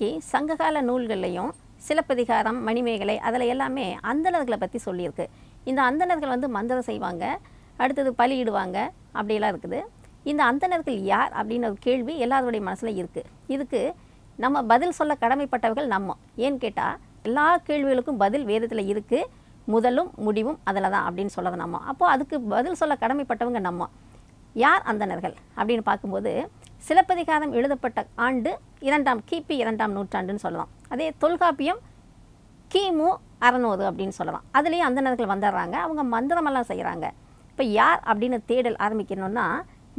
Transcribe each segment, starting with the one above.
இன்றைக்கி சங்ககால நூல்கள்லையும் சிலப்பதிகாரம் மணிமேகலை அதில் எல்லாமே அந்தணர்களை பற்றி சொல்லியிருக்கு இந்த அந்தணர்கள் வந்து மந்திரம் செய்வாங்க அடுத்தது பலியிடுவாங்க அப்படியெல்லாம் இருக்குது இந்த அந்தணர்கள் யார் அப்படின்னு ஒரு கேள்வி எல்லாருடைய மனசில் இருக்குது இதுக்கு நம்ம பதில் சொல்ல கடமைப்பட்டவர்கள் நம்ம ஏன்னு கேட்டால் எல்லா கேள்விகளுக்கும் பதில் வேதத்தில் இருக்குது முதலும் முடிவும் அதில் தான் அப்படின்னு சொல்லதை நம்ம அப்போது அதுக்கு பதில் சொல்ல கடமைப்பட்டவங்க நம்ம யார் அந்தணர்கள் அப்படின்னு பார்க்கும்போது சிலப்பதிகாரம் எழுதப்பட்ட ஆண்டு இரண்டாம் கிபி இரண்டாம் நூற்றாண்டுன்னு சொல்லலாம் அதே தொல்காப்பியம் கிமு அறநூறு அப்படின்னு சொல்லலாம் அதுலேயும் அந்தணர்கள் வந்துடுறாங்க அவங்க மந்திரமெல்லாம் செய்கிறாங்க இப்போ யார் அப்படின்னு தேடல் ஆரம்பிக்கணும்னா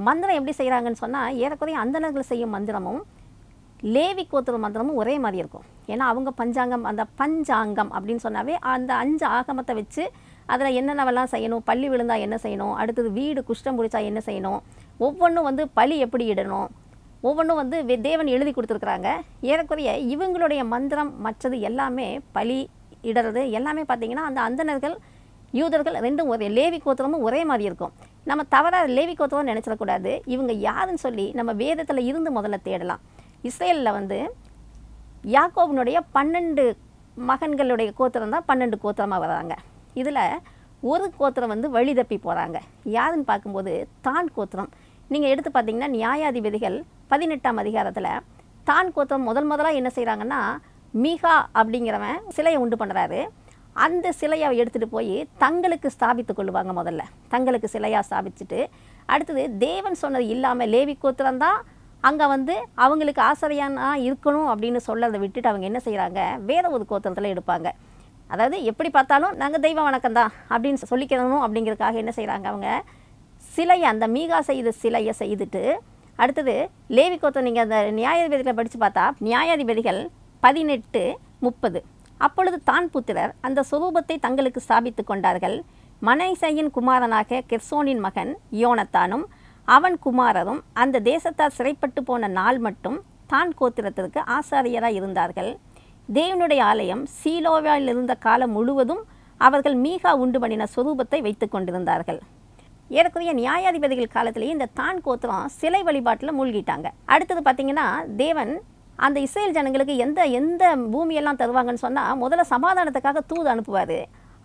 மந்திரம் எப்படி செய்கிறாங்கன்னு சொன்னால் ஏறக்குறைய அந்தணர்கள் செய்யும் மந்திரமும் லேவி கோத்திர மந்திரமும் ஒரே மாதிரி இருக்கும் ஏன்னா அவங்க பஞ்சாங்கம் அந்த பஞ்சாங்கம் அப்படின்னு சொன்னாவே அந்த அஞ்சு ஆகமத்தை வச்சு அதில் என்னென்னவெல்லாம் செய்யணும் பள்ளி விழுந்தால் என்ன செய்யணும் அடுத்தது வீடு குஷ்டம் பிடிச்சா என்ன செய்யணும் ஒவ்வொன்றும் வந்து பலி எப்படி இடணும் ஒவ்வொன்றும் வந்து தேவன் எழுதி கொடுத்துருக்குறாங்க ஏறக்குறைய இவங்களுடைய மந்திரம் மற்றது எல்லாமே பலி இடறது எல்லாமே பார்த்திங்கன்னா அந்த அந்தனர்கள் யூதர்கள் ரெண்டும் ஒரே லேவி கோத்திரமும் ஒரே மாதிரி இருக்கும் நம்ம தவறாக லேவி கோத்திரம் நினச்சிடக்கூடாது இவங்க யாருன்னு சொல்லி நம்ம வேதத்தில் இருந்து முதல்ல தேடலாம் இஸ்ரேலில் வந்து யாக்கோபனுடைய பன்னெண்டு மகன்களுடைய கோத்திரம் தான் பன்னெண்டு கோத்திரமாக வராங்க இதில் ஒரு கோத்திரம் வந்து வழி தப்பி போகிறாங்க யாருன்னு பார்க்கும்போது தான் கோத்திரம் நீங்கள் எடுத்து பார்த்தீங்கன்னா நியாயாதிபதிகள் பதினெட்டாம் அதிகாரத்தில் தான் கோத்தம் முதல் முதலாக என்ன செய்கிறாங்கன்னா மீகா அப்படிங்கிறவன் சிலையை உண்டு பண்ணுறாரு அந்த சிலையை எடுத்துகிட்டு போய் தங்களுக்கு ஸ்தாபித்து கொள்ளுவாங்க முதல்ல தங்களுக்கு சிலையாக ஸ்தாபிச்சுட்டு அடுத்தது தேவன் சொன்னது இல்லாமல் லேவி கோத்திரம் தான் அங்கே வந்து அவங்களுக்கு ஆசிரியானா இருக்கணும் அப்படின்னு சொல்லதை விட்டுட்டு அவங்க என்ன செய்கிறாங்க வேற ஒரு கோத்திரத்தில் எடுப்பாங்க அதாவது எப்படி பார்த்தாலும் நாங்கள் தெய்வ வணக்கம் தான் அப்படின்னு சொல்லிக்கணும் அப்படிங்கிறதுக்காக என்ன செய்கிறாங்க அவங்க சிலையை அந்த மீகா செய்த சிலையை செய்துட்டு அடுத்தது லேவி கோத்தம் நீங்கள் அந்த நியாயாதிபதிகளை படித்து பார்த்தா நியாயாதிபதிகள் பதினெட்டு முப்பது அப்பொழுது தான் புத்திரர் அந்த சுரூபத்தை தங்களுக்கு ஸ்தாபித்து கொண்டார்கள் மனைசையின் குமாரனாக கெர்சோனின் மகன் யோனத்தானும் அவன் குமாரரும் அந்த தேசத்தார் சிறைப்பட்டு போன நாள் மட்டும் தான் கோத்திரத்திற்கு ஆசாரியராக இருந்தார்கள் தேவனுடைய ஆலயம் சீலோவாவில் இருந்த காலம் முழுவதும் அவர்கள் மீகா உண்டு பண்ணின சுரூபத்தை வைத்து கொண்டிருந்தார்கள் ஏறக்குறைய நியாயாதிபதிகள் காலத்திலேயே இந்த தான் கோத்திரம் சிலை வழிபாட்டில் மூழ்கிட்டாங்க அடுத்தது பார்த்திங்கன்னா தேவன் அந்த இஸ்ரேல் ஜனங்களுக்கு எந்த எந்த பூமியெல்லாம் தருவாங்கன்னு சொன்னால் முதல்ல சமாதானத்துக்காக தூது அனுப்புவார்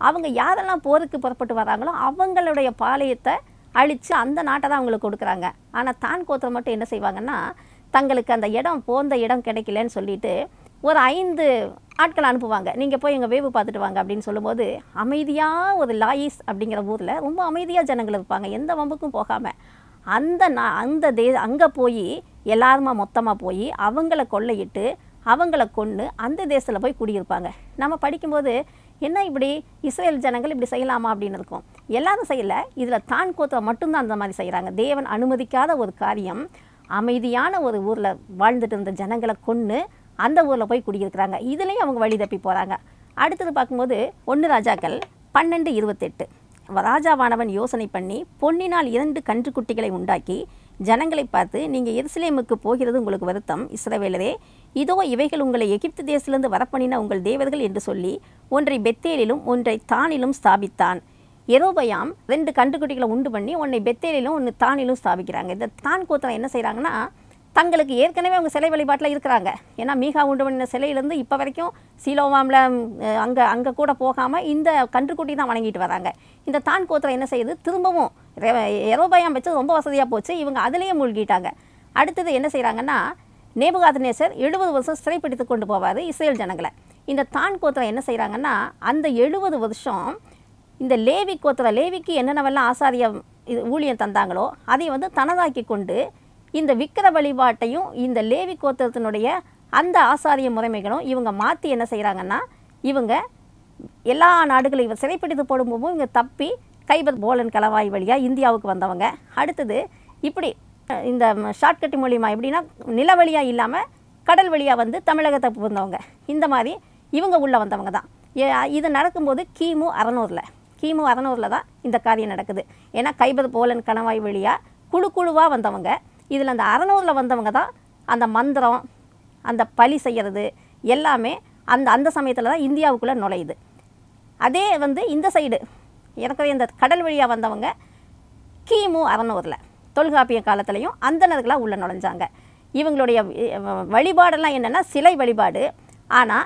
அவங்க யாரெல்லாம் போருக்கு புறப்பட்டு வராங்களோ அவங்களுடைய பாளையத்தை அழித்து அந்த நாட்டை தான் அவங்களுக்கு கொடுக்குறாங்க ஆனால் தான் கோத்திரம் மட்டும் என்ன செய்வாங்கன்னா தங்களுக்கு அந்த இடம் போந்த இடம் கிடைக்கலன்னு சொல்லிட்டு ஒரு ஐந்து ஆட்களை அனுப்புவாங்க நீங்கள் போய் எங்கள் வேவு பார்த்துட்டு வாங்க அப்படின்னு சொல்லும்போது அமைதியாக ஒரு லாயிஸ் அப்படிங்கிற ஊரில் ரொம்ப அமைதியாக ஜனங்கள் இருப்பாங்க எந்த வம்புக்கும் போகாமல் அந்த நான் அந்த தே அங்கே போய் எல்லாருமா மொத்தமாக போய் அவங்கள கொள்ளையிட்டு அவங்கள கொன்று அந்த தேசத்தில் போய் குடியிருப்பாங்க நம்ம படிக்கும்போது என்ன இப்படி இஸ்ரேல் ஜனங்கள் இப்படி செய்யலாமா அப்படின்னு இருக்கும் எல்லாரும் செய்யலை இதில் தான் கோத்திர மட்டும்தான் அந்த மாதிரி செய்கிறாங்க தேவன் அனுமதிக்காத ஒரு காரியம் அமைதியான ஒரு ஊரில் வாழ்ந்துட்டு இருந்த ஜனங்களை கொன்று அந்த ஊரில் போய் குடியிருக்கிறாங்க இதுலேயும் அவங்க வழி தப்பி போகிறாங்க அடுத்தது பார்க்கும்போது ஒன்று ராஜாக்கள் பன்னெண்டு இருபத்தெட்டு ராஜாவானவன் யோசனை பண்ணி பொன்னினால் இரண்டு கன்று குட்டிகளை உண்டாக்கி ஜனங்களை பார்த்து நீங்கள் எருசலேமுக்கு போகிறது உங்களுக்கு வருத்தம் இஸ்ரவேலரே இதோ இவைகள் உங்களை எகிப்து தேசத்திலிருந்து வரப்பண்ணின உங்கள் தேவர்கள் என்று சொல்லி ஒன்றை பெத்தேலிலும் ஒன்றை தானிலும் ஸ்தாபித்தான் எரோபயாம் ரெண்டு கன்றுக்குட்டிகளை உண்டு பண்ணி ஒன்றை பெத்தேலிலும் ஒன்று தானிலும் ஸ்தாபிக்கிறாங்க இந்த தான் கோத்திரம் என்ன செய்கிறாங்கன்னா தங்களுக்கு ஏற்கனவே அவங்க சிலை வழிபாட்டில் இருக்கிறாங்க ஏன்னா மீகா உண்டு பண்ணின சிலையிலேருந்து இப்போ வரைக்கும் சீலோவாமில் அங்கே அங்கே கூட போகாமல் இந்த கன்றுக்குட்டி தான் வணங்கிட்டு வராங்க இந்த தான் கோத்திரம் என்ன செய்யுது திரும்பவும் எரோபயம் வச்சு ரொம்ப வசதியாக போச்சு இவங்க அதுலேயே மூழ்கிட்டாங்க அடுத்தது என்ன செய்கிறாங்கன்னா நேபுகாத் நேசர் எழுபது வருஷம் சிறைப்பிடித்து கொண்டு போவார் இஸ்ரேல் ஜனங்களை இந்த தான் கோத்திரம் என்ன செய்கிறாங்கன்னா அந்த எழுபது வருஷம் இந்த லேவி கோத்திரம் லேவிக்கு என்னென்னவெல்லாம் ஆசாரியம் இது ஊழியம் தந்தாங்களோ அதை வந்து தனதாக்கி கொண்டு இந்த விக்கிர வழிபாட்டையும் இந்த லேவி கோத்திரத்தினுடைய அந்த ஆசாரிய முறைமைகளும் இவங்க மாற்றி என்ன செய்கிறாங்கன்னா இவங்க எல்லா நாடுகளும் இவங்க சிறைப்பிடித்து போடும்போதும் இவங்க தப்பி கைபத் போலன் கலவாய் வழியாக இந்தியாவுக்கு வந்தவங்க அடுத்தது இப்படி இந்த ஷார்ட்கட் மூலியமாக எப்படின்னா நில வழியாக இல்லாமல் கடல் வழியாக வந்து தமிழகத்தை புகுந்தவங்க இந்த மாதிரி இவங்க உள்ளே வந்தவங்க தான் இது நடக்கும்போது கிமு அறநூறில் கிமு அறநூறில் தான் இந்த காரியம் நடக்குது ஏன்னா கைபத் போலன் கணவாய் வழியாக குழு குழுவாக வந்தவங்க இதில் அந்த அறநூறில் வந்தவங்க தான் அந்த மந்திரம் அந்த பழி செய்கிறது எல்லாமே அந்த அந்த சமயத்தில் தான் இந்தியாவுக்குள்ளே நுழையுது அதே வந்து இந்த சைடு எனக்கு இந்த கடல் வழியாக வந்தவங்க கிமு அறநூறில் தொல்காப்பிய காலத்துலேயும் அந்தனர்களாக உள்ளே நுழைஞ்சாங்க இவங்களுடைய வழிபாடெல்லாம் என்னென்னா சிலை வழிபாடு ஆனால்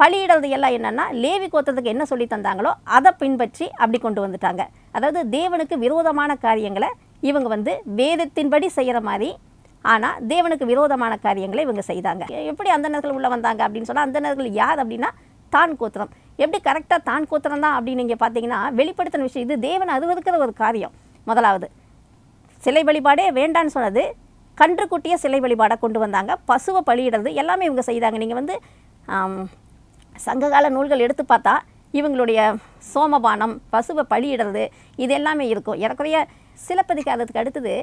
பலியிடுறது எல்லாம் என்னென்னா லேவி கோத்திரத்துக்கு என்ன சொல்லி தந்தாங்களோ அதை பின்பற்றி அப்படி கொண்டு வந்துட்டாங்க அதாவது தேவனுக்கு விரோதமான காரியங்களை இவங்க வந்து வேதத்தின்படி செய்கிற மாதிரி ஆனால் தேவனுக்கு விரோதமான காரியங்களை இவங்க செய்தாங்க எப்படி அந்த நேரத்தில் உள்ளே வந்தாங்க அப்படின்னு சொன்னால் அந்த நேரத்தில் யார் அப்படின்னா தான் கோத்திரம் எப்படி கரெக்டாக தான் கோத்திரம் தான் அப்படின்னு நீங்கள் பார்த்தீங்கன்னா வெளிப்படுத்தின விஷயம் இது தேவன் அது இருக்கிற ஒரு காரியம் முதலாவது சிலை வழிபாடே வேண்டான்னு சொன்னது கன்றுக்குட்டிய சிலை வழிபாடை கொண்டு வந்தாங்க பசுவை பலியிடுறது எல்லாமே இவங்க செய்தாங்க நீங்கள் வந்து சங்ககால நூல்கள் எடுத்து பார்த்தா இவங்களுடைய சோமபானம் பசுவை பலியிடுறது இது எல்லாமே இருக்கும் ஏறக்குறைய சிலப்பதிகாரத்துக்கு அடுத்தது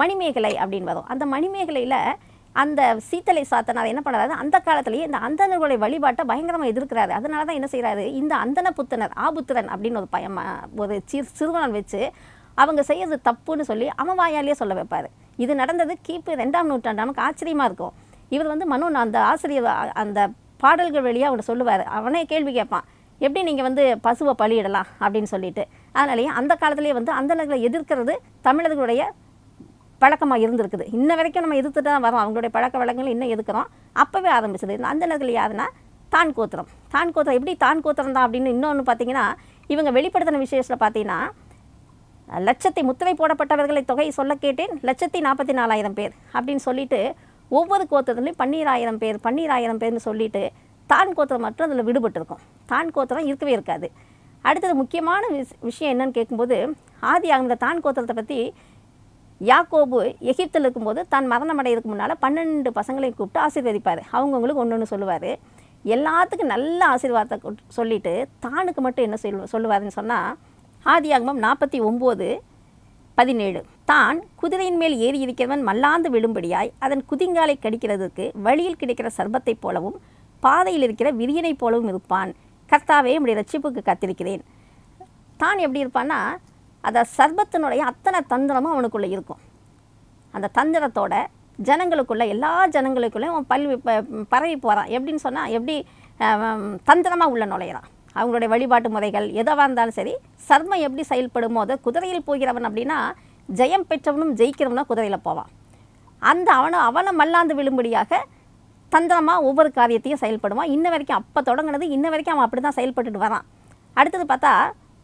மணிமேகலை அப்படின்னு வரும் அந்த மணிமேகலையில் அந்த சீத்தலை சாத்தனார் என்ன பண்ணுறாரு அந்த காலத்திலேயே இந்த அந்தனர்களுடைய வழிபாட்டை பயங்கரமாக எதிர்க்கிறாரு அதனால தான் என்ன செய்கிறாரு இந்த அந்தன புத்தனர் ஆபுத்திரன் அப்படின்னு ஒரு பயம் ஒரு சிறு சிறுவனன் வச்சு அவங்க செய்யறது தப்புன்னு சொல்லி அமவாயாலேயே சொல்ல வைப்பார் இது நடந்தது கிபி ரெண்டாம் நூற்றாண்டு நமக்கு ஆச்சரியமாக இருக்கும் இவர் வந்து மனு அந்த ஆசிரியர் அந்த பாடல்கள் வழியாக அவனை சொல்லுவார் அவனே கேள்வி கேட்பான் எப்படி நீங்கள் வந்து பசுவை பலியிடலாம் அப்படின்னு சொல்லிட்டு அதனாலேயே அந்த காலத்திலேயே வந்து அந்த அந்தனர்களை எதிர்க்கிறது தமிழர்களுடைய பழக்கமாக இருந்திருக்குது இன்ன வரைக்கும் நம்ம எதிர்த்துட்டு தான் வரோம் அவங்களுடைய பழக்க வழக்கங்கள் இன்னும் எதுக்கிறோம் அப்போவே ஆரம்பிச்சது இந்த அந்தனர்கள் யாருன்னா தான் கோத்திரம் தான் கோத்திரம் எப்படி தான் கோத்திரம் தான் அப்படின்னு இன்னொன்று பார்த்தீங்கன்னா இவங்க வெளிப்படுத்தின விஷயத்தில் பார்த்தீங்கன்னா லட்சத்தை முத்திரை போடப்பட்டவர்களை தொகை சொல்ல கேட்டேன் லட்சத்தி நாற்பத்தி நாலாயிரம் பேர் அப்படின்னு சொல்லிட்டு ஒவ்வொரு கோத்திரத்துலையும் பன்னீராயிரம் பேர் பன்னீராயிரம் பேர்னு சொல்லிட்டு தான் கோத்திரம் மட்டும் அதில் விடுபட்டிருக்கும் தான் கோத்திரம் இருக்கவே இருக்காது அடுத்தது முக்கியமான விஷ் விஷயம் என்னன்னு கேட்கும்போது ஆதி ஆகமில் தான் கோத்திரத்தை பற்றி யாக்கோபு எகிப்தில் இருக்கும்போது தான் மரணம் அடையிறதுக்கு முன்னால் பன்னெண்டு பசங்களையும் கூப்பிட்டு ஆசீர்வதிப்பார் அவங்கவுங்களுக்கு ஒன்று ஒன்று சொல்லுவார் எல்லாத்துக்கும் நல்ல ஆசீர்வாதத்தை சொல்லிவிட்டு தானுக்கு மட்டும் என்ன சொல் சொல்லுவாருன்னு சொன்னால் ஆதி ஆகமம் நாற்பத்தி ஒம்பது பதினேழு தான் குதிரையின் மேல் ஏறி இருக்கிறவன் மல்லாந்து விழும்படியாய் அதன் குதிங்காலை கடிக்கிறதுக்கு வழியில் கிடைக்கிற சர்பத்தைப் போலவும் பாதையில் இருக்கிற விரியனைப் போலவும் இருப்பான் கர்த்தாவே இப்படி ரட்சிப்புக்கு கத்திருக்கிறேன் தான் எப்படி இருப்பான்னா அதை சர்பத்தினுடைய அத்தனை தந்திரமும் அவனுக்குள்ளே இருக்கும் அந்த தந்திரத்தோட ஜனங்களுக்குள்ளே எல்லா ஜனங்களுக்குள்ளேயும் அவன் பல்வி பரவி போகிறான் எப்படின்னு சொன்னால் எப்படி தந்திரமாக உள்ள நுழையிறான் அவங்களுடைய வழிபாட்டு முறைகள் எதவாக இருந்தாலும் சரி சர்மம் எப்படி செயல்படும் போது குதிரையில் போகிறவன் அப்படின்னா ஜெயம் பெற்றவனும் ஜெயிக்கிறவனும் குதிரையில் போவான் அந்த அவனை அவனை மல்லாந்து விழும்படியாக தந்திரமாக ஒவ்வொரு காரியத்தையும் செயல்படுவான் இன்ன வரைக்கும் அப்போ தொடங்கினது இன்ன வரைக்கும் அவன் அப்படி தான் செயல்பட்டுட்டு வரான் அடுத்தது பார்த்தா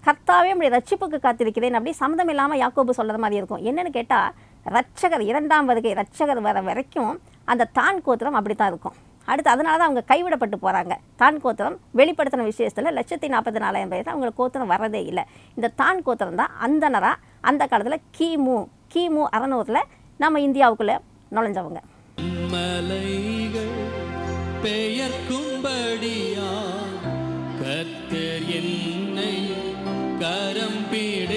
கர்த்தாவே நம்முடைய ரட்சிப்புக்கு காத்திருக்கிறேன் அப்படி சம்மந்தம் இல்லாமல் யாக்கோபு சொல்கிற மாதிரி இருக்கும் என்னென்னு கேட்டால் ரட்சகர் இரண்டாம் வருகை ரட்சகர் வர வரைக்கும் அந்த தான் கோத்திரம் அப்படி தான் இருக்கும் அடுத்து அதனால தான் அவங்க கைவிடப்பட்டு போகிறாங்க தான் கோத்திரம் வெளிப்படுத்தின விஷயத்தில் லட்சத்தி நாற்பத்தி நாலாயிரம் பேர் அவங்க கோத்திரம் வரதே இல்லை இந்த தான் கோத்திரம் தான் அந்தனராக அந்த காலத்தில் கிமு கிமு அறநூறில் நம்ம இந்தியாவுக்குள்ளே நுழைஞ்சவங்க பெயர்க்கும்படியா கத்தர் என்னை கரம் பீட